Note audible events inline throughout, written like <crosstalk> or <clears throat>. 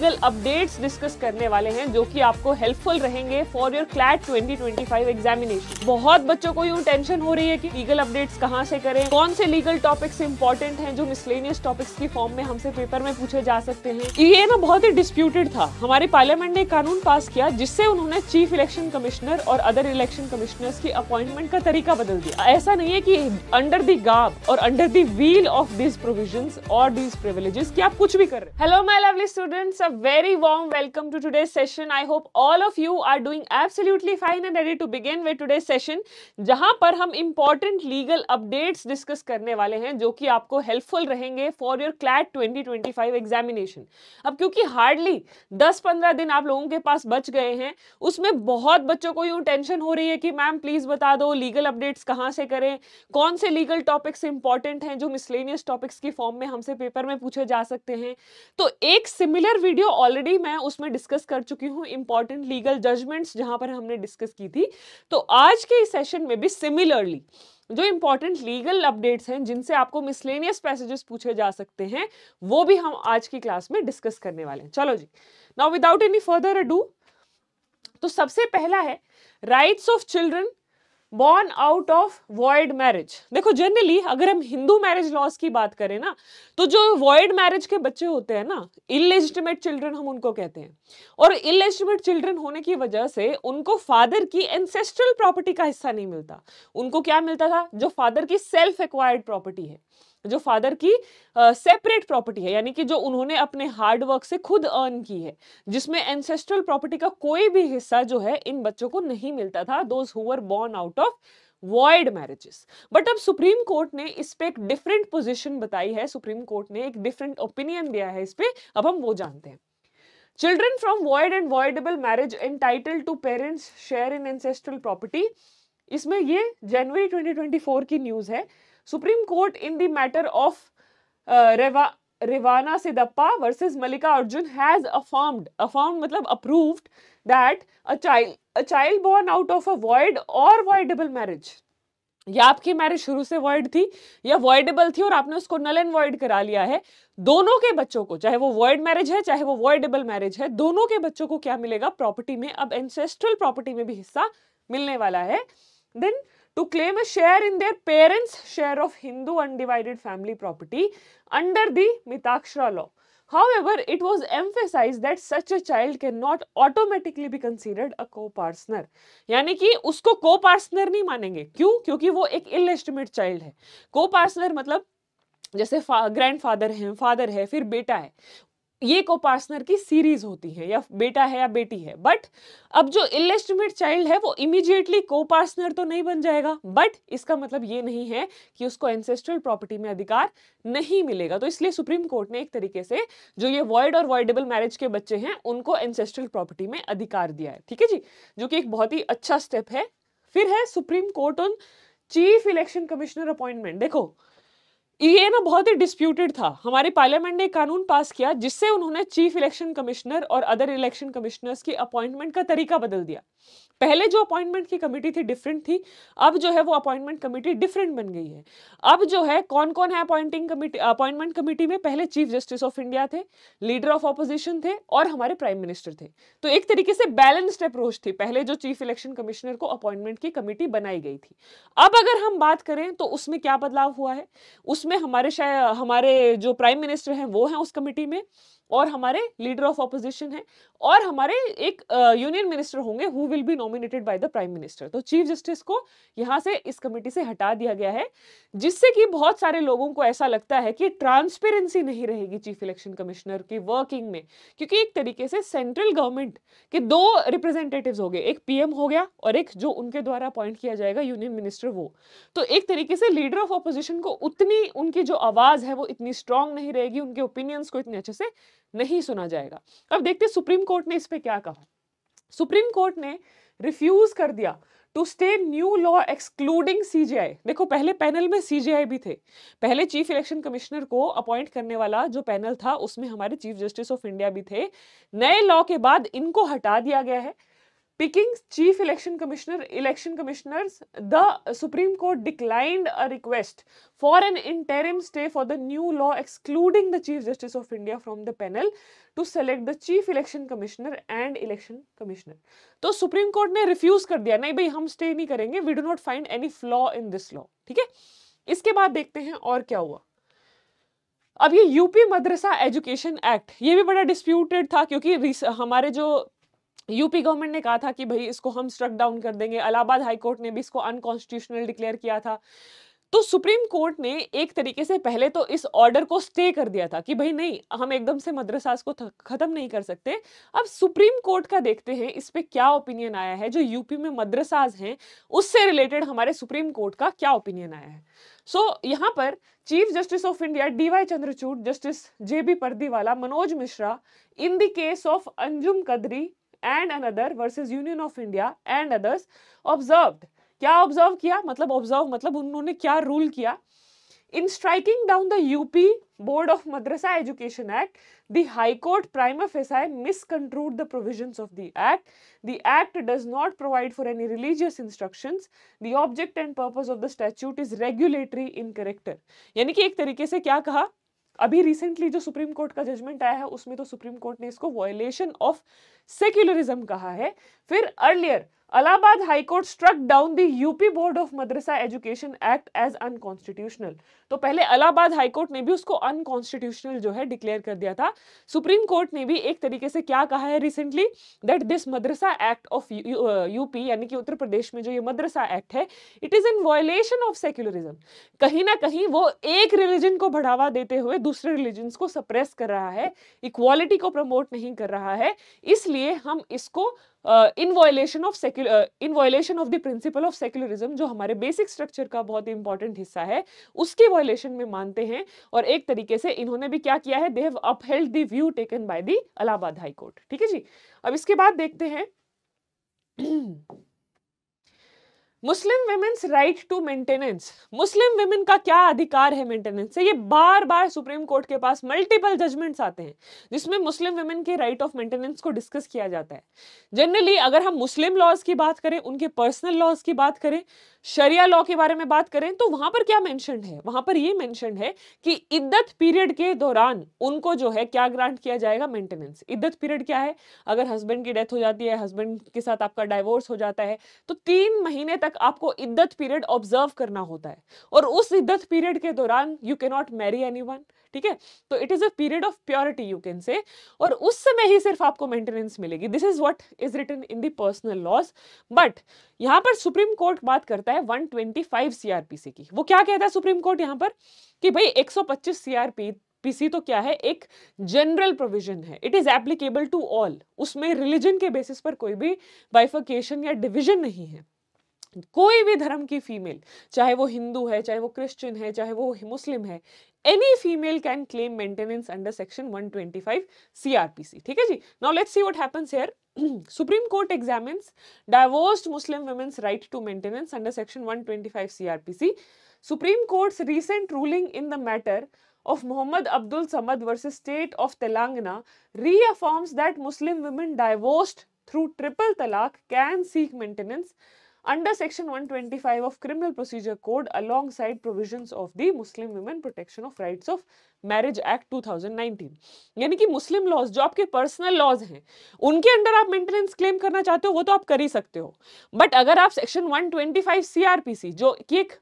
Legal updates discuss करने वाले हैं जो कि आपको हेल्पफुल रहेंगे फॉर योर क्लैट 2025 एग्जामिनेशन बहुत बच्चों को यूँ टेंशन हो रही है कि लीगल अपडेट्स कहाँ से करें कौन से लीगल टॉपिक्स इंपॉर्टेंट हैं जो मिसलेनियस टॉपिक्स की फॉर्म में हमसे पेपर में पूछे जा सकते हैं ये ना बहुत ही डिस्प्यूटेड था हमारे पार्लियामेंट ने कानून पास किया जिससे उन्होंने चीफ इलेक्शन कमिश्नर और अदर इलेक्शन कमिश्नर्स की अपॉइंटमेंट का तरीका बदल दिया ऐसा नहीं है की अंडर दी गाब और under the wheel of this provision और दिस प्रिविलेजेस की आप कुछ भी कर रहे hello my lovely students very warm welcome to today session I hope all of you are doing absolutely fine and ready to begin with today session जहां पर हम इंपॉर्टेंट लीगल अपडेट्स डिस्कस करने वाले हैं जो कि आपको हेल्पफुल रहेंगे फॉर योर क्लैट 2025 एग्जामिनेशन अब क्योंकि हार्डली 10-15 दिन आप लोगों के पास बच गए हैं उसमें बहुत बच्चों को यूँ टेंशन हो रही है कि मैम प्लीज बता दो लीगल अपडेट्स कहां से करें कौन से लीगल टॉपिक्स इंपॉर्टेंट हैं जो मिसलेनियस टॉपिक्स की फॉर्म में हमसे पेपर में पूछे जा सकते हैं तो एक सिमिलर वीडियो वीडियो ऑलरेडी मैं उसमें डिस्कस कर चुकी हूँ इंपॉर्टेंट लीगल जजमेंट्स जहां पर हमने डिस्कस की थी तो आज के इस सेशन में भी सिमिलरली जो इम्पॉर्टेंट लीगल अपडेट्स हैं जिनसे आपको मिसलेनियस पैसेजेस पूछे जा सकते हैं वो भी हम आज की क्लास में डिस्कस करने वाले हैं चलो जी now without any further ado तो सबसे पहला है rights of children born out of void marriage देखो जनरली अगर हम हिंदू मैरिज लॉस की बात करें ना तो जो वॉइड मैरिज के बच्चे होते हैं ना इलेजिटिमेट चिल्ड्रन हम उनको कहते हैं और इलेजिटिमेट चिल्ड्रन होने की वजह से उनको फादर की एंसेस्ट्रल प्रॉपर्टी का हिस्सा नहीं मिलता उनको क्या मिलता था जो फादर की सेल्फ एक्वायर्ड प्रॉपर्टी है जो फादर की सेपरेट uh, प्रॉपर्टी है यानी कि जो उन्होंने अपने हार्ड वर्क से खुद अर्न की है जिसमें एंसेस्ट्रल प्रॉपर्टी का कोई भी हिस्सा जो है इन बच्चों को नहीं मिलता था those who born out of void marriages but अब सुप्रीम कोर्ट ने इस पर एक डिफरेंट पोजिशन बताई है सुप्रीम कोर्ट ने एक डिफरेंट ओपिनियन दिया है इस पर अब हम वो जानते हैं children from void and voidable marriage entitle to parents share in ancestral property इसमें ये जनवरी 2024 की न्यूज़ है supreme court in the matter of Revanasiddappa versus Mallikarjun has affirmed affirm मतलब approved that a child born out of a void और voidable marriage या आपकी marriage शुरू से वॉइड थी या वॉयडेबल थी और आपने उसको नल एंड वॉइड करा लिया है दोनों के बच्चों को चाहे वो वॉइड मैरिज है चाहे वो वॉयडेबल मैरिज है दोनों के बच्चों को क्या मिलेगा प्रॉपर्टी में अब एंसेस्ट्रल प्रॉपर्टी में भी हिस्सा मिलने वाला है then to claim a share in their parents' share of Hindu undivided family property under the Mitakshara law. However, it was emphasized that such a child cannot automatically be considered a co-partner. यानी कि उसको co-partner नहीं मानेंगे क्यों क्योंकि वो एक illegitimate child है co-partner मतलब जैसे ग्रैंड फादर हैं फादर है फिर बेटा है ये कोपार्सनर की सीरीज होती है या बेटा है या बेटी है बट अब जो इलेस्टिमेट चाइल्ड है वो इमीडिएटली कोपार्सनर तो नहीं बन जाएगा बट इसका मतलब ये नहीं है कि उसको एंसेस्ट्रल प्रॉपर्टी में अधिकार नहीं मिलेगा तो इसलिए सुप्रीम कोर्ट ने एक तरीके से जो ये वर्ड और वॉइडेबल मैरिज के बच्चे हैं उनको एंसेस्ट्रल प्रॉपर्टी में अधिकार दिया है ठीक है जी जो कि एक बहुत ही अच्छा स्टेप है फिर है supreme court on chief election commissioner appointment देखो ये ना बहुत ही डिस्प्यूटेड था हमारे पार्लियामेंट ने कानून पास किया जिससे उन्होंने चीफ इलेक्शन कमिश्नर और अदर इलेक्शन कमिश्नर्स की अपॉइंटमेंट का तरीका बदल दिया पहले जो अपॉइंटमेंट की कमेटी थी डिफरेंट थी अब जो है वो अपॉइंटमेंट कमेटी डिफरेंट बन गई है अब जो है कौन कौन है अपॉइंटिंग कमेटी अपॉइंटमेंट कमेटी में पहले चीफ जस्टिस ऑफ इंडिया थे लीडर ऑफ ऑपोजिशन थे और हमारे प्राइम मिनिस्टर थे तो एक तरीके से बैलेंस्ड अप्रोच थी पहले जो चीफ इलेक्शन कमिश्नर को अपॉइंटमेंट की कमेटी बनाई गई थी अब अगर हम बात करें तो उसमें क्या बदलाव हुआ है उसमें हमारे हमारे जो प्राइम मिनिस्टर हैं वो हैं उस कमेटी में और हमारे लीडर ऑफ अपोजिशन है और हमारे एक यूनियन मिनिस्टर होंगे who will be nominated by the prime minister तो चीफ जस्टिस को यहाँ से इस कमेटी से हटा दिया गया है जिससे कि बहुत सारे लोगों को ऐसा लगता है कि ट्रांसपेरेंसी नहीं रहेगी चीफ इलेक्शन कमिश्नर की वर्किंग में क्योंकि एक तरीके से सेंट्रल गवर्नमेंट के दो रिप्रेजेंटेटिव हो गए एक पी हो गया और एक जो उनके द्वारा अपॉइंट किया जाएगा यूनियन मिनिस्टर वो तो एक तरीके से लीडर ऑफ अपोजिशन को उतनी उनकी जो आवाज़ है वो इतनी स्ट्रांग नहीं रहेगी उनके ओपिनियंस को इतने अच्छे से नहीं सुना जाएगा अब देखते सुप्रीम कोर्ट ने इस पर क्या कहा सुप्रीम कोर्ट ने रिफ्यूज कर दिया to stay new law excluding CJI देखो पहले पैनल में सीजीआई भी थे पहले चीफ इलेक्शन कमिश्नर को अपॉइंट करने वाला जो पैनल था उसमें हमारे चीफ जस्टिस ऑफ इंडिया भी थे नए लॉ के बाद इनको हटा दिया गया है picking chief election commissioner election commissioners the supreme court declined a request for an interim stay for the new law excluding the chief justice of india from the panel to select the chief election commissioner and election commissioner तो supreme court ने refuse कर दिया नहीं भाई हम stay नहीं करेंगे we do not find any flaw in this law ठीक है इसके बाद देखते हैं और क्या हुआ अब ये यूपी मदरसा एजुकेशन एक्ट ये भी बड़ा डिस्प्यूटेड था क्योंकि हमारे जो यूपी गवर्नमेंट ने कहा था कि भाई इसको हम स्ट्रक डाउन कर देंगे अलाहाबाद हाईकोर्ट ने भी इसको अनकॉन्स्टिट्यूशनल डिक्लेयर किया था तो सुप्रीम कोर्ट ने एक तरीके से पहले तो इस ऑर्डर को स्टे कर दिया था कि भाई नहीं हम एकदम से मद्रसा को ख़त्म नहीं कर सकते अब सुप्रीम कोर्ट का देखते हैं इस पर क्या ओपिनियन आया है जो यूपी में मद्रसाज हैं उससे रिलेटेड हमारे सुप्रीम कोर्ट का क्या ओपिनियन आया है सो so, यहाँ पर chief justice of India D Y Chandrachud justice J B Pardiwala Manoj Mishra in the case of Anjum Kadri and another versus union of India and others observed क्या ऑब्जर्व किया मतलब ऑब्जर्व मतलब उन्होंने क्या रूल किया in striking down the UP board of Madrasa education act the high court prime of S I miscontrol the provision of the act the act does not provide for any religious instruction the object and purpose of the statute is regulatory in character यानी कि एक तरीके से क्या कहा अभी recently जो supreme court का जजमेंट आया है उसमें तो सुप्रीम कोर्ट ने इसको वॉयलेशन ऑफ सेक्युलरिज्म कहा है फिर earlier Allahabad High Court struck down the UP Board of Madrasa Education Act as unconstitutional. तो पहले अलाहाबाद हाई कोर्ट ने भी उसको अनकॉन्स्टिट्यूशनल जो है डिक्लेयर कर दिया था सुप्रीम कोर्ट ने भी एक तरीके से क्या कहा है recently that this madrasa act of UP यानी कि उत्तर प्रदेश में जो ये मदरसा एक्ट है it is in violation of secularism कहीं ना कहीं वो एक रिलीजन को बढ़ावा देते हुए दूसरे रिलीजन को सप्रेस कर रहा है इक्वालिटी को प्रमोट नहीं कर रहा है इसलिए हम इसको in violation of secular in violation of the principle of secularism जो हमारे बेसिक स्ट्रक्चर का बहुत ही इंपॉर्टेंट हिस्सा है उसके वायलेशन में मानते हैं और एक तरीके से इन्होंने भी क्या किया है they have upheld the view taken by the Allahabad high court ठीक है जी अब इसके बाद देखते हैं <clears throat> Muslim women's right to maintenance Muslim women का क्या अधिकार है मेंटेनेंस से ये बार बार सुप्रीम कोर्ट के पास मल्टीपल जजमेंट्स आते हैं जिसमें मुस्लिम वेमेन के राइट ऑफ मेंटेनेंस को डिस्कस किया जाता है जनरली अगर हम मुस्लिम लॉज की बात करें उनके पर्सनल लॉज की बात करें शरिया लॉ के बारे में बात करें तो वहाँ पर क्या मैंशनड है वहाँ पर ये मैंशनड है कि इद्दत पीरियड के दौरान उनको जो है क्या ग्रांट किया जाएगा मेंटेनेंस इद्दत पीरियड क्या है अगर हस्बैंड की डेथ हो जाती है हस्बैंड के साथ आपका डाइवोर्स हो जाता है तो तीन महीने तक तक आपको इद्दत पीरियड ऑब्जर्व करना होता है और उस इद्दत पीरियड के दौरान you can not marry any ठीक है तो it is a period of purity you can say और उस समय ही सिर्फ आपको मेंटेनेंस मिलेगी this is what is written in the personal laws but यहां पर सुप्रीम कोर्ट बात करता है 125 सीआरपीसी की वो क्या कहता है सुप्रीम कोर्ट यहां पर कि भाई 125 सीआरपी पीसी तो क्या है एक जनरल प्रोविजन है it is applicable to all उसमें रिलीजन के बेसिस पर कोई भी बाइफर्केशन या डिविजन नहीं है कोई भी धर्म की फीमेल चाहे वो हिंदू है चाहे वो क्रिश्चियन है चाहे वो मुस्लिम है any female can claim maintenance under section 125 CrPC ठीक है जी now let's see what happens here supreme court examines divorced Muslim women's right to maintenance under section 125 CrPC supreme court's recent ruling in the matter of Muhammad Abdul Samad versus state of Telangana reaffirms that Muslim women divorced through triple talaq can seek maintenance under section 125 of criminal procedure code alongside provisions of the muslim women protection of rights of marriage act 2019 yani ki muslim laws jo aapke personal laws hain unke under aap maintenance claim karna chahte ho wo to aap kar hi sakte ho but agar aap section 125 crpc jo ki ek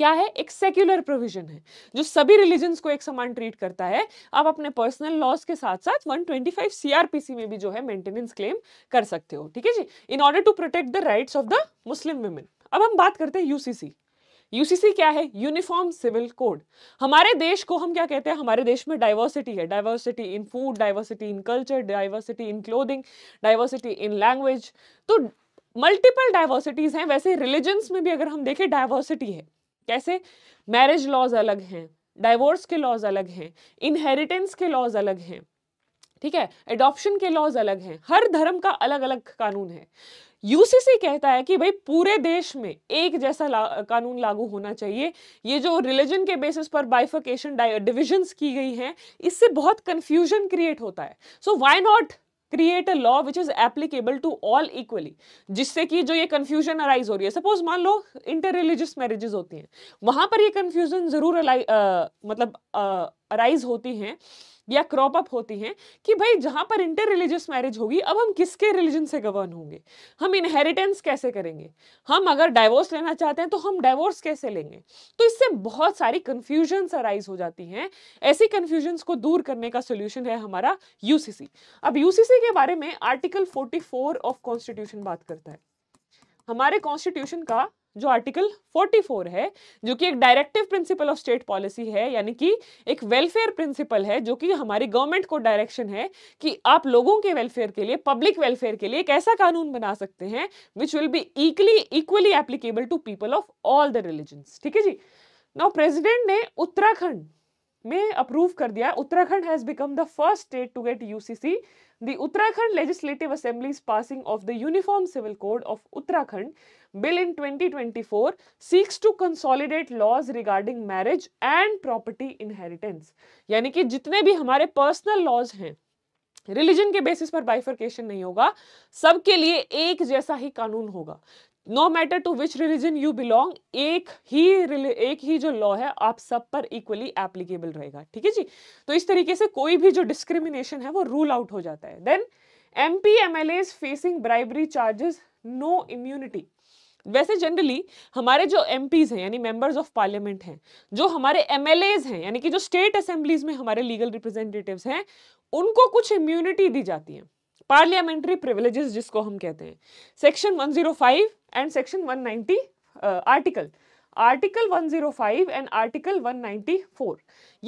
क्या है एक secular provision है जो सभी religions को एक समान treat करता है आप अपने पर्सनल लॉस के साथ साथ 125 सीआरपीसी में भी जो है मेंटेनेंस क्लेम कर सकते हो ठीक है जी in order to protect the rights of the Muslim women अब हम बात करते हैं यूसीसी यूसीसी क्या है यूनिफॉर्म सिविल कोड हमारे देश को हम क्या कहते हैं हमारे देश में डाइवर्सिटी है diversity in food diversity in culture diversity in clothing diversity in language तो मल्टीपल डाइवर्सिटीज़ हैं वैसे रिलीजन्स में भी अगर हम देखें डाइवर्सिटी है कैसे मैरिज लॉज अलग हैं डाइवोर्स के लॉज अलग हैं इनहेरिटेंस के लॉज अलग हैं ठीक है एडॉप्शन के लॉज अलग हैं हर धर्म का अलग अलग कानून है यूसीसी कहता है कि भाई पूरे देश में एक जैसा ला, कानून लागू होना चाहिए ये जो रिलीजन के बेसिस पर बाइफोकेशन डिविजन्स की गई हैं इससे बहुत कंफ्यूजन क्रिएट होता है so why not create a law which is applicable to all equally जिससे कि जो ये कन्फ्यूजन अराइज हो रही है सपोज मान लो इंटर रिलीजियस मैरिजेस होती हैं वहां पर ये कन्फ्यूजन ज़रूर मतलब अराइज होती हैं या क्रॉप अप होती हैं कि भाई जहां पर इंटर रिलीजियस मैरिज होगी अब हम किसके रिलीजन से गवर्न होंगे हम इनहेरिटेंस कैसे करेंगे हम अगर डाइवोर्स लेना चाहते हैं तो हम डाइवोर्स कैसे लेंगे तो इससे बहुत सारी कन्फ्यूजन्स अराइज हो जाती हैं ऐसी कन्फ्यूजन्स को दूर करने का सोल्यूशन है हमारा यूसीसी अब यूसीसी के बारे में आर्टिकल फोर्टी ऑफ कॉन्स्टिट्यूशन बात करता है हमारे कॉन्स्टिट्यूशन का जो आर्टिकल 44 है जो कि एक directive principle of state policy है यानी कि एक वेलफेयर प्रिंसिपल है जो कि हमारी गवर्नमेंट को डायरेक्शन है कि आप लोगों के वेलफेयर के लिए पब्लिक वेलफेयर के लिए एक ऐसा कानून बना सकते हैं which will be equally equally applicable to people of all the religions ठीक है जी नाउ प्रेजिडेंट ने उत्तराखंड में अप्रूव कर दिया Uttarakhand has become the first state to get UCC the Uttarakhand Legislative Assembly's passing of the Uniform Civil Code of Uttarakhand Bill in 2024 seeks to consolidate laws regarding marriage and property inheritance. यानी कि जितने भी हमारे personal laws हैं religion के basis पर bifurcation नहीं होगा सबके लिए एक जैसा ही कानून होगा no matter to which religion you belong एक ही एक ही जो लॉ है आप सब पर इक्वली एप्लीकेबल रहेगा ठीक है जी तो इस तरीके से कोई भी जो डिस्क्रिमिनेशन है वो रूल आउट हो जाता है then M P M L As facing bribery charges no immunity वैसे जनरली हमारे जो एम हैं यानी मेंबर्स ऑफ पार्लियामेंट हैं जो हमारे एम एल एज हैं यानी कि जो स्टेट असेंबलीज में हमारे लीगल रिप्रेजेंटेटिव हैं उनको कुछ इम्यूनिटी दी जाती है पार्लियामेंट्री प्रिविलेजेस जिसको हम कहते हैं section 105 and section 190 article article 105 and article 194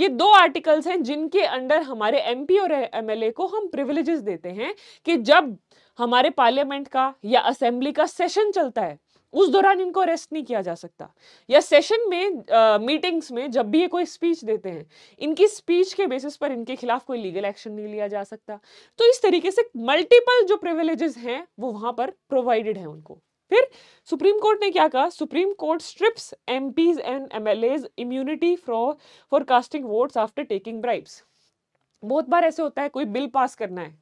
ये दो आर्टिकल्स हैं जिनके अंडर हमारे एमपी और एमएलए को हम प्रिविलेजेस देते हैं कि जब हमारे पार्लियामेंट का या असेंबली का सेशन चलता है उस दौरान इनको अरेस्ट नहीं किया जा सकता या सेशन में आ, मीटिंग्स में जब भी ये कोई स्पीच देते हैं इनकी स्पीच के बेसिस पर इनके खिलाफ कोई लीगल एक्शन नहीं लिया जा सकता तो इस तरीके से मल्टीपल जो प्रिविलेजेस हैं वो वहां पर प्रोवाइडेड हैं उनको फिर सुप्रीम कोर्ट ने क्या कहा supreme court strips M Ps and M L As immunity for for casting votes after taking bribes बहुत बार ऐसे होता है कोई बिल पास करना है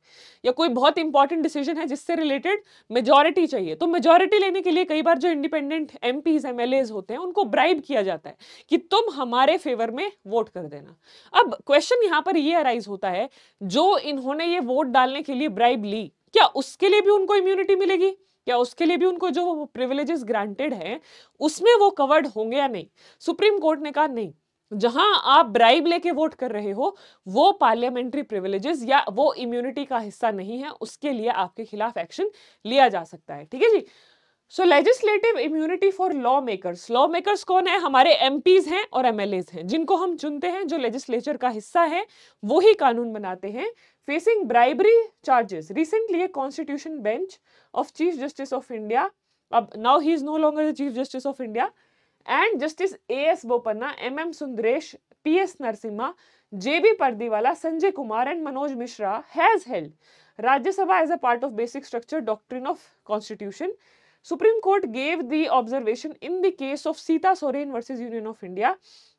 या कोई बहुत इंपॉर्टेंट डिसीजन है जिससे रिलेटेड मेजोरिटी चाहिए तो मेजोरिटी लेने के लिए कई बार जो इंडिपेंडेंट एम पीज एम होते हैं उनको ब्राइब किया जाता है कि तुम हमारे फेवर में वोट कर देना अब क्वेश्चन यहां पर ये अराइज होता है जो इन्होंने ये वोट डालने के लिए ब्राइब ली क्या उसके लिए भी उनको इम्यूनिटी मिलेगी क्या उसके लिए भी उनको जो प्रिविलेजेस ग्रांटेड है उसमें वो कवर्ड होंगे या नहीं सुप्रीम कोर्ट ने कहा नहीं जहां आप ब्राइब लेके वोट कर रहे हो वो पार्लियामेंट्री प्रिविलेजेस या वो इम्यूनिटी का हिस्सा नहीं है उसके लिए आपके खिलाफ एक्शन लिया जा सकता है ठीक है जी so legislative immunity for law makers law makers कौन है हमारे एम हैं और एम हैं जिनको हम चुनते हैं जो लेजिस्लेचर का हिस्सा है वो ही कानून बनाते हैं facing bribery charges recently constitution bench of chief justice of India अब now he is no longer the chief justice of India and justice A S Bopanna M M Sundresh P S Narasimha J B Pardiwala Sanjay Kumar and Manoj Mishra has held Rajya Sabha as a part of basic structure doctrine of constitution supreme court gave the observation in the case of Sita Soren versus union of India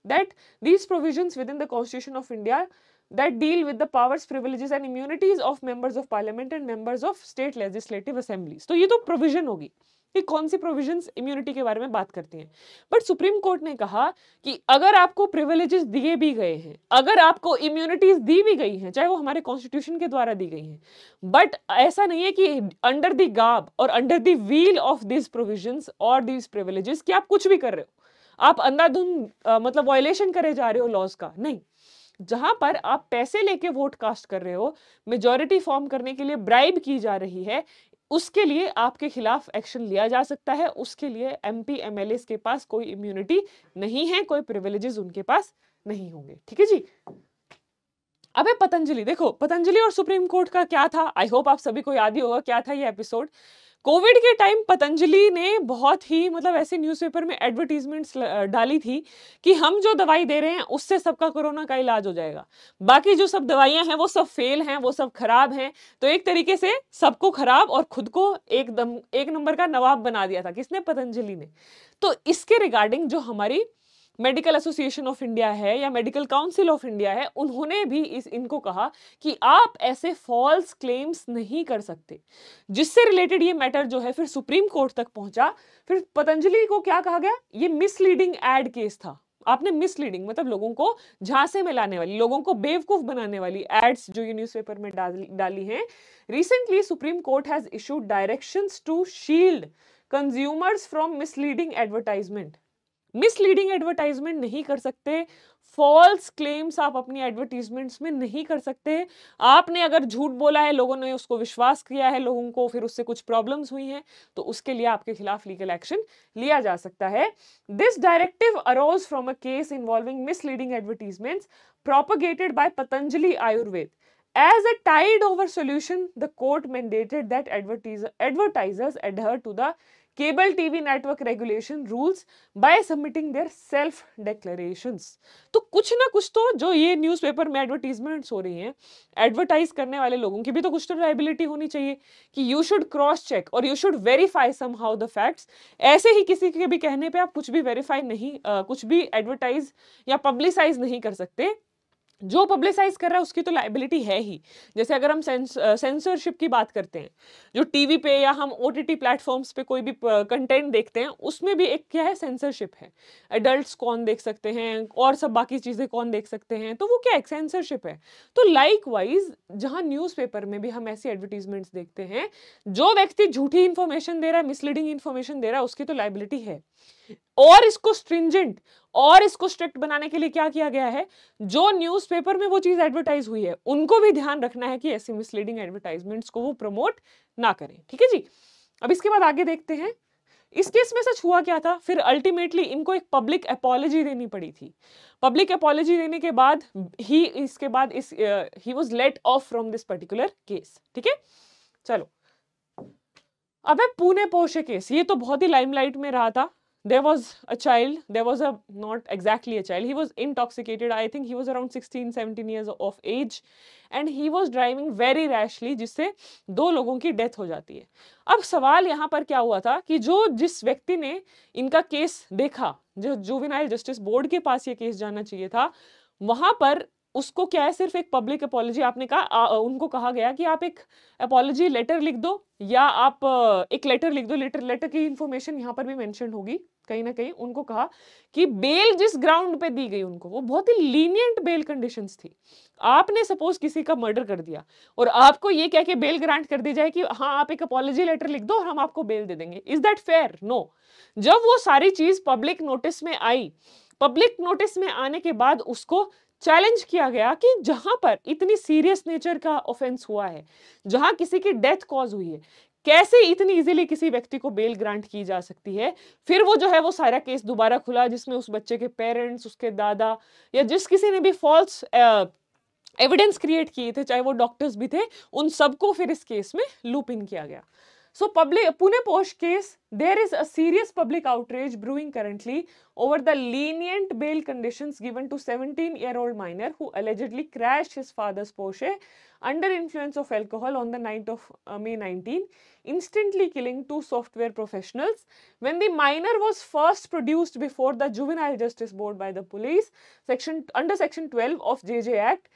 that these provisions within the constitution of India that deal with the powers privileges and immunities of members of parliament and members of state legislative assemblies तो ये तो provision होगी कि कौन सी provisions immunity के बारे में बात करती हैं बट सुप्रीम कोर्ट ने कहा कि अगर आपको प्रिविलेजेस दिए भी गए हैं अगर आपको इम्यूनिटीज दी भी गई हैं चाहे वो हमारे कॉन्स्टिट्यूशन के द्वारा दी गई हैं बट ऐसा नहीं है कि अंडर दी गाब और under the wheel of this provisions और दिस प्रिविलेजेस कि आप कुछ भी कर रहे हो आप अंधाधुन मतलब वॉयलेशन करे जा रहे हो लॉज का नहीं जहां पर आप पैसे लेके वोट कास्ट कर रहे हो मेजोरिटी फॉर्म करने के लिए ब्राइब की जा रही है उसके लिए आपके खिलाफ एक्शन लिया जा सकता है उसके लिए एम पी एम एल के पास कोई इम्यूनिटी नहीं है कोई प्रिविलेजेस उनके पास नहीं होंगे ठीक है जी अबे पतंजलि देखो पतंजलि और सुप्रीम कोर्ट का क्या था आई होप आप सभी को याद ही होगा क्या था ये एपिसोड कोविड के टाइम पतंजलि ने बहुत ही मतलब ऐसे न्यूज़पेपर में एडवर्टीजमेंट्स डाली थी कि हम जो दवाई दे रहे हैं उससे सबका कोरोना का इलाज हो जाएगा बाकी जो सब दवाइयां हैं वो सब फेल हैं वो सब खराब हैं तो एक तरीके से सबको खराब और खुद को एकदम एक नंबर का नवाब बना दिया था किसने पतंजलि ने तो इसके रिगार्डिंग जो हमारी मेडिकल एसोसिएशन ऑफ इंडिया है या मेडिकल काउंसिल ऑफ इंडिया है उन्होंने भी इस इनको कहा कि आप ऐसे फॉल्स क्लेम्स नहीं कर सकते जिससे रिलेटेड ये मैटर जो है फिर सुप्रीम कोर्ट तक पहुंचा फिर पतंजलि को क्या कहा गया ये मिसलीडिंग एड केस था आपने मिसलीडिंग मतलब लोगों को झांसे में लाने वाली लोगों को बेवकूफ बनाने वाली एड्स जो ये न्यूज़पेपर में डाली डाली हैं recently supreme court has issued directions to shield consumers from misleading advertisement misleading advertisement नहीं कर सकते फॉल्स क्लेम्स आप अपनी एडवर्टीजमेंट्स में नहीं कर सकते आपने अगर झूठ बोला है लोगों ने उसको विश्वास किया है लोगों को फिर उससे कुछ प्रॉब्लम्स हुई हैं तो उसके लिए आपके खिलाफ लीगल एक्शन लिया जा सकता है this directive arose from a case involving misleading advertisements propagated by Patanjali Ayurved As a tide over solution, the court mandated that advertisers adhere to the cable TV network regulation rules by submitting their self declarations. तो कुछ ना कुछ तो जो ये newspaper में advertisements हो रही हैं एडवर्टाइज करने वाले लोगों की भी तो कुछ तो लाइबिलिटी होनी चाहिए कि यू शुड क्रॉस चेक और you should verify somehow the facts ऐसे ही किसी के भी कहने पे आप कुछ भी वेरीफाई नहीं आ, कुछ भी एडवर्टाइज या पब्लिसाइज नहीं कर सकते जो पब्लिसाइज कर रहा है उसकी तो लाइबिलिटी है ही जैसे अगर हम सेंसरशिप की बात करते हैं जो टीवी पे या हम ओटीटी टी प्लेटफॉर्म्स पे कोई भी कंटेंट देखते हैं उसमें भी एक क्या है सेंसरशिप है एडल्ट्स कौन देख सकते हैं और सब बाकी चीज़ें कौन देख सकते हैं तो वो क्या है सेंसरशिप है तो लाइक वाइज जहाँ न्यूज़पेपर में भी हम ऐसी एडवर्टीजमेंट्स देखते हैं जो व्यक्ति झूठी इन्फॉर्मेशन दे रहा है मिसलीडिंग इन्फॉर्मेशन दे रहा है उसकी तो लाइबिलिटी है और इसको स्ट्रिंजेंट और इसको स्ट्रिक्ट बनाने के लिए क्या किया गया है जो न्यूज़पेपर में वो चीज़ एडवर्टाइज हुई है उनको भी ध्यान रखना है कि ऐसी मिसलीडिंग एडवर्टाइजमेंट्स को वो प्रमोट ना करें ठीक है जी अब इसके बाद आगे देखते हैं इस केस में सच हुआ क्या था फिर अल्टीमेटली इनको एक पब्लिक अपॉलॉजी देनी पड़ी थी पब्लिक अपॉलॉजी देने के बाद ही इसके बाद इस he was let off from this particular case ठीक है चलो अब है पुणे पोशे केस ये तो बहुत ही लाइमलाइट में रहा था there was a child there was a not exactly a child he was intoxicated i think he was around 16 17 years of age and he was driving very rashly jisse do logon ki death ho jati hai ab sawal yahan par kya hua tha ki jo jis vyakti ne inka case dekha jo juvenile justice board ke paas ye case jana chahiye tha वहाँ पर उसको क्या है सिर्फ एक public apology आपने कहा उनको कहा गया कि आप एक अपॉलॉजी लेटर लिख दो या आप एक लेटर लिख दो लेटर लेटर की इंफॉर्मेशन यहाँ पर भी मैंशन होगी कहीं ना कहीं उनको कहा कि बेल जिस ग्राउंड पे दी गई उनको वो बहुत ही लीनियंट बेल कंडीशंस थी आपने सपोज किसी का मर्डर कर दिया और आपको ये क्या कि बेल ग्रांट कर दी जाए कि हाँ आप एक अपॉलॉजी लेटर लिख दो और हम आपको बेल दे देंगे इज दैट फेयर नो जब वो सारी चीज पब्लिक नोटिस में आई पब्लिक नोटिस में आने के बाद उसको चैलेंज किया गया कि जहां पर इतनी सीरियस नेचर का ऑफेंस हुआ है जहां किसी की डेथ कॉज हुई है कैसे इतनी इजीली किसी व्यक्ति को बेल ग्रांट की जा सकती है फिर वो जो है वो सारा केस दोबारा खुला जिसमें उस बच्चे के पेरेंट्स उसके दादा या जिस किसी ने भी फॉल्स एविडेंस क्रिएट किए थे चाहे वो डॉक्टर्स भी थे उन सबको फिर इस केस में लूप इन किया गया So public Pune Posh case, there is a serious public outrage brewing currently over the lenient bail conditions given to 17-year-old minor who allegedly crashed his father's Porsche under influence of alcohol on the night of uh, May 19, instantly killing two software professionals. When the minor was first produced before the Juvenile Justice Board by the police, section under section 12 of JJ Act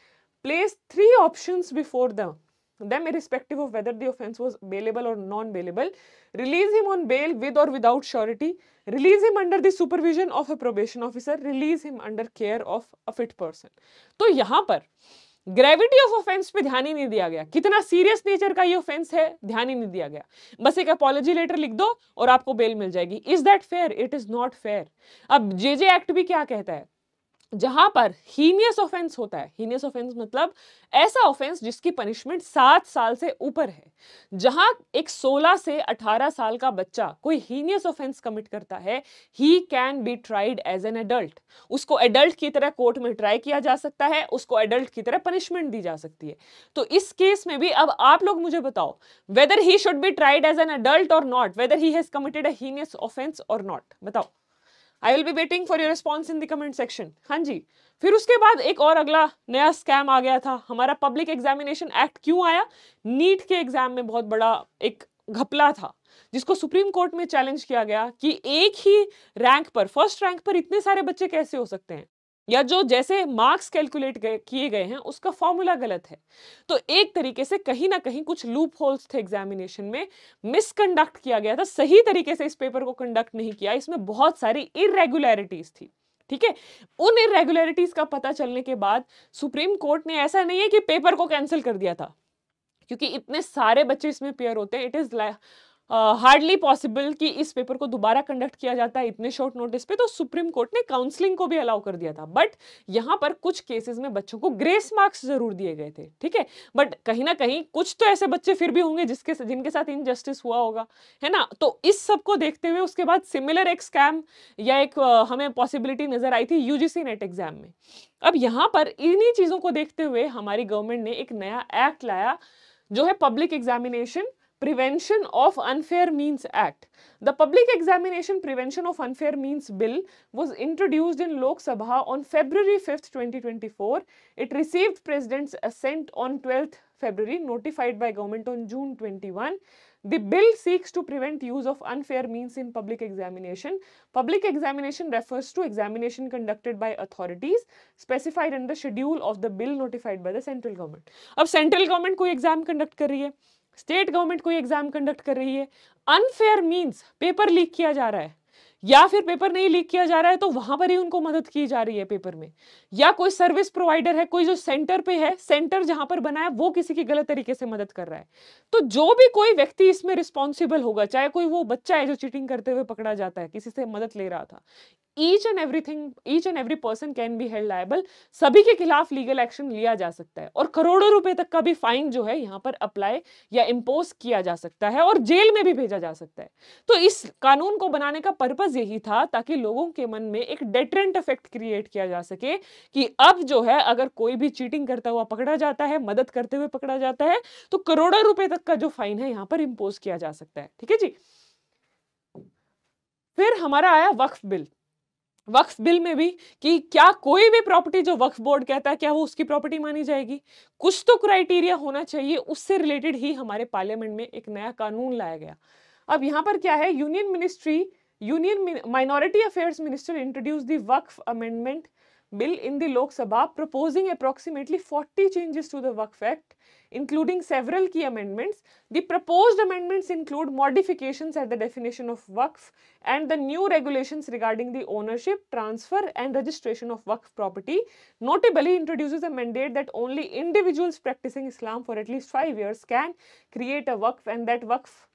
placed three options before them them irrespective of whether the offence was bailable or non-bailable, release him on bail with or without surety, release him under the supervision of a probation officer, release him under care of a fit person. तो यहाँ पर gravity of offence पे ध्यान ही नहीं दिया गया कितना serious nature का ये ऑफेंस है ध्यान ही नहीं दिया गया बस एक अपॉलोजी लेटर लिख दो और आपको बेल मिल जाएगी is that fair it is not fair अब जे जे एक्ट भी क्या कहता है जहां पर हीनियस ऑफेंस होता है हीनियस ऑफेंस मतलब ऐसा ऑफेंस जिसकी पनिशमेंट सात साल से ऊपर है जहां एक 16 से 18 साल का बच्चा कोई हीनियस ऑफेंस कमिट करता है he can be tried as an adult उसको एडल्ट की तरह कोर्ट में ट्राई किया जा सकता है उसको एडल्ट की तरह पनिशमेंट दी जा सकती है तो इस केस में भी अब आप लोग मुझे बताओ whether he should be tried as an adult और not whether he has committed us offence और नॉट बताओ I will be waiting for your response in the comment section हाँ जी फिर उसके बाद एक और अगला नया स्कैम आ गया था हमारा पब्लिक एग्जामिनेशन एक्ट क्यों आया नीट के एग्जाम में बहुत बड़ा एक घपला था जिसको सुप्रीम कोर्ट में चैलेंज किया गया कि एक ही रैंक पर फर्स्ट रैंक पर इतने सारे बच्चे कैसे हो सकते हैं या जो जैसे मार्क्स कैलकुलेट किए गए हैं उसका फॉर्मूला गलत है तो एक तरीके से कहीं ना कहीं कुछ लूप होल्स थे एग्जामिनेशन में मिसकंडक्ट किया गया था सही तरीके से इस पेपर को कंडक्ट नहीं किया इसमें बहुत सारी इरेगुलरिटीज थी ठीक है उन इरेगुलरिटीज का पता चलने के बाद सुप्रीम कोर्ट ने ऐसा नहीं है कि पेपर को कैंसिल कर दिया था क्योंकि इतने सारे बच्चे इसमें पेयर होते हैं it is hardly uh, possible कि इस पेपर को दोबारा कंडक्ट किया जाता है इतने शॉर्ट नोटिस पे तो सुप्रीम कोर्ट ने काउंसलिंग को भी अलाउ कर दिया था बट यहाँ पर कुछ केसेस में बच्चों को ग्रेस मार्क्स जरूर दिए गए थे ठीक है बट कहीं ना कहीं कुछ तो ऐसे बच्चे फिर भी होंगे जिसके जिनके साथ इनजस्टिस हुआ होगा है ना तो इस सब को देखते हुए उसके बाद सिमिलर एक स्कैम या एक uh, हमें पॉसिबिलिटी नजर आई थी यूजीसी नेट एग्जाम में अब यहाँ पर इन्हीं चीज़ों को देखते हुए हमारी गवर्नमेंट ने एक नया एक्ट लाया जो है public examination Prevention of Unfair Means Act. The Public Examination Prevention of Unfair Means Bill was introduced in Lok Sabha on February 5, 2024. It received President's assent on 12th February, notified by government on June 21. The bill seeks to prevent use of unfair means in public examination. Public examination refers to examination conducted by authorities specified in the schedule of the bill notified by the central government. Now, central government कोई exam conduct कर state government कोई exam conduct कर रही है unfair means paper leak किया जा रहा है या फिर पेपर नहीं लीक किया जा रहा है तो वहां पर ही उनको मदद की जा रही है पेपर में या कोई सर्विस प्रोवाइडर है कोई जो सेंटर पे है सेंटर जहां पर बनाया वो किसी की गलत तरीके से मदद कर रहा है तो जो भी कोई व्यक्ति इसमें रिस्पॉन्सिबल होगा चाहे कोई वो बच्चा है जो चीटिंग करते हुए पकड़ा जाता है किसी से मदद ले रहा था each and everything each and every person can be held liable सभी के खिलाफ लीगल एक्शन लिया जा सकता है और करोड़ों रुपए तक का भी फाइन जो है यहाँ पर अप्लाई या इम्पोज किया जा सकता है और जेल में भी भेजा जा सकता है तो इस कानून को बनाने का पर्पज यही था ताकि लोगों के मन में एक डेटरेंट इफेक्ट क्रिएट किया जा सके कि अब जो है अगर कोई भी चीटिंग करता हुआ पकड़ा जाता है मदद करते हुए पकड़ा जाता है तो करोड़ों रुपए तक का जो फाइन है यहाँ पर इम्पोज किया जा सकता है ठीक है जी फिर हमारा आया वक्फ बिल वक्फ बिल में भी कि क्या कोई भी प्रॉपर्टी जो वक्फ बोर्ड कहता है क्या वो उसकी प्रॉपर्टी मानी जाएगी कुछ तो क्राइटेरिया होना चाहिए उससे रिलेटेड ही हमारे पार्लियामेंट में एक नया कानून लाया गया अब यहाँ पर क्या है union ministry union minority affairs minister introduce the Waqf amendment bill in the Lok Sabha proposing approximately 40 changes to the Waqf Act, including several key amendments. The proposed amendments include modifications at the definition of Waqf and the new regulations regarding the ownership, transfer and registration of Waqf property. Notably, introduces a mandate that only individuals practicing Islam for at least 5 years can create a Waqf and that Waqf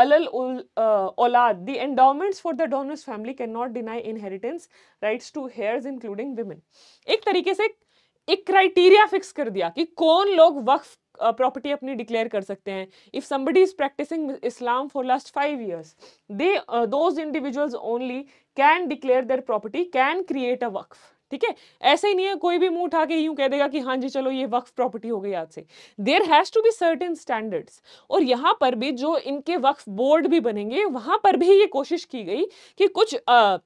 अलल औलाद olad the for the donor's family can not deny inheritance rights to heirs including women एक तरीके से एक criteria fix कर दिया कि कौन लोग वक्फ प्रॉपर्टी uh, अपनी डिक्लेयर कर सकते हैं if somebody is practicing Islam for last five years they those individuals only can declare their property can create a Waqf ठीक है ऐसे ही नहीं है कोई भी मुंह उठा के यूं कह देगा कि हाँ जी चलो ये वक्फ प्रॉपर्टी हो गई आज से there has to be certain standards और यहाँ पर भी जो इनके वक्फ बोर्ड भी बनेंगे वहां पर भी ये कोशिश की गई कि कुछ आ,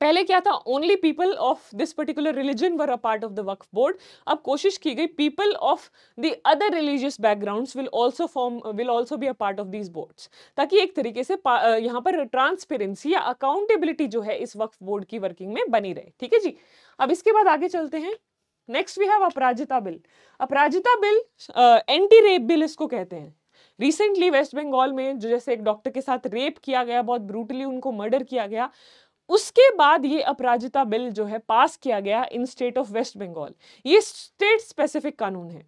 पहले क्या था only people of this particular religion were a part of the Waqf board अब कोशिश की गई people of the other religious backgrounds will also form will also be a part of these boards ताकि एक तरीके से यहाँ पर ट्रांसपेरेंसी या अकाउंटेबिलिटी जो है इस वक्फ बोर्ड की वर्किंग में बनी रहे ठीक है जी अब इसके बाद आगे चलते हैं next we have Aparajita bill Aparajita bill anti rape bill इसको कहते हैं रिसेंटली वेस्ट बंगाल में जो जैसे एक डॉक्टर के साथ रेप किया गया बहुत ब्रूटली उनको मर्डर किया गया उसके बाद ये अपराजिता बिल जो है पास किया गया in state of west Bengal ये स्टेट स्पेसिफिक कानून है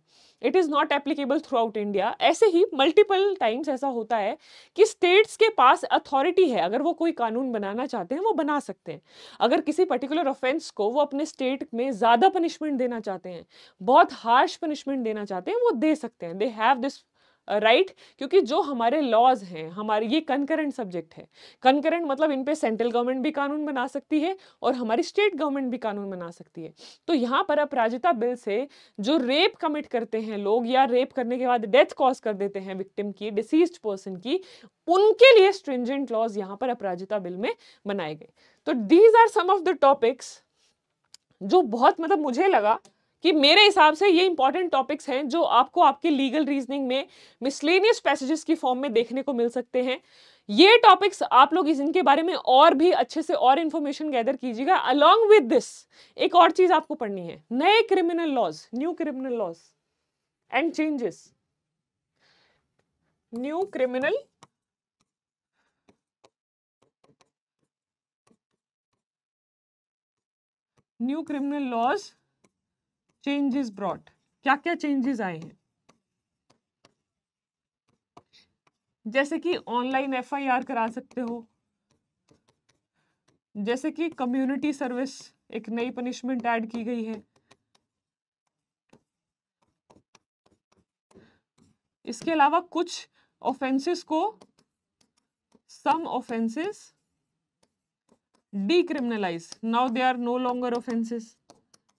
it is not applicable throughout India ऐसे ही मल्टीपल टाइम्स ऐसा होता है कि स्टेट्स के पास अथॉरिटी है अगर वो कोई कानून बनाना चाहते हैं वो बना सकते हैं अगर किसी पर्टिकुलर ऑफेंस को वो अपने स्टेट में ज़्यादा पनिशमेंट देना चाहते हैं बहुत हार्श पनिशमेंट देना चाहते हैं वो दे सकते हैं दे हैव दिस राइट क्योंकि जो हमारे लॉज हैं हमारे ये कनकरेंट सब्जेक्ट है कंकरेंट मतलब इन पे सेंट्रल गवर्नमेंट भी कानून बना सकती है और हमारी स्टेट गवर्नमेंट भी कानून बना सकती है तो यहाँ पर अपराजिता बिल से जो रेप कमिट करते हैं लोग या रेप करने के बाद डेथ कॉज कर देते हैं विक्टिम की डिसीज पर्सन की उनके लिए स्ट्रिंजेंट लॉज यहाँ पर अपराजिता बिल में बनाए गए तो these are some of the topics जो बहुत मतलब मुझे लगा कि मेरे हिसाब से ये इंपॉर्टेंट टॉपिक्स हैं जो आपको आपके लीगल रीजनिंग में मिसलेनियस पैसेजेस की फॉर्म में देखने को मिल सकते हैं ये टॉपिक्स आप लोग इनके बारे में और भी अच्छे से और इन्फॉर्मेशन गैदर कीजिएगा अलॉन्ग विद दिस एक और चीज़ आपको पढ़नी है नए criminal laws new criminal laws and changes new criminal new criminal laws changes brought क्या क्या चेंजेस आए हैं जैसे कि ऑनलाइन एफआईआर करा सकते हो जैसे कि कम्युनिटी सर्विस एक नई पनिशमेंट ऐड की गई है इसके अलावा कुछ ऑफेंसेस को some offences decriminalise now they are no longer offences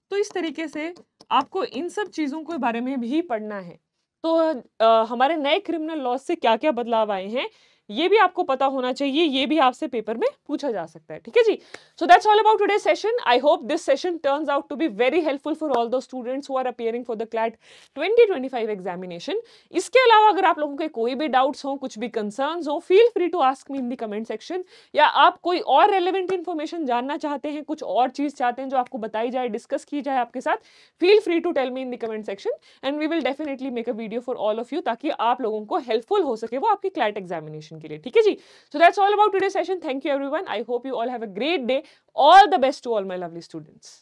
तो इस तरीके से आपको इन सब चीज़ों के बारे में भी पढ़ना है तो आ, हमारे नए क्रिमिनल लॉज से क्या क्या बदलाव आए हैं ये भी आपको पता होना चाहिए ये भी आपसे पेपर में पूछा जा सकता है ठीक है जी so that's all about today session I hope this session turns out to be very helpful for all the students who are appearing for the CLAT 2025 examination इसके अलावा अगर आप लोगों के कोई भी डाउट्स हो कुछ भी कंसर्न हो feel free to ask me in the comment section या आप कोई और रेलिवेंट इन्फॉर्मेशन जानना चाहते हैं कुछ और चीज चाहते हैं जो आपको बताई जाए डिस्कस की जाए आपके साथ feel free to tell me in the comment section and we will definitely make a video for all of you ताकि आप लोगों को हेल्पफुल हो सके वो आपकी क्लैट एग्जामिनेशन के लिए ठीक है जी so that's all about today session thank you everyone I hope you all have a great day all the best to all my lovely students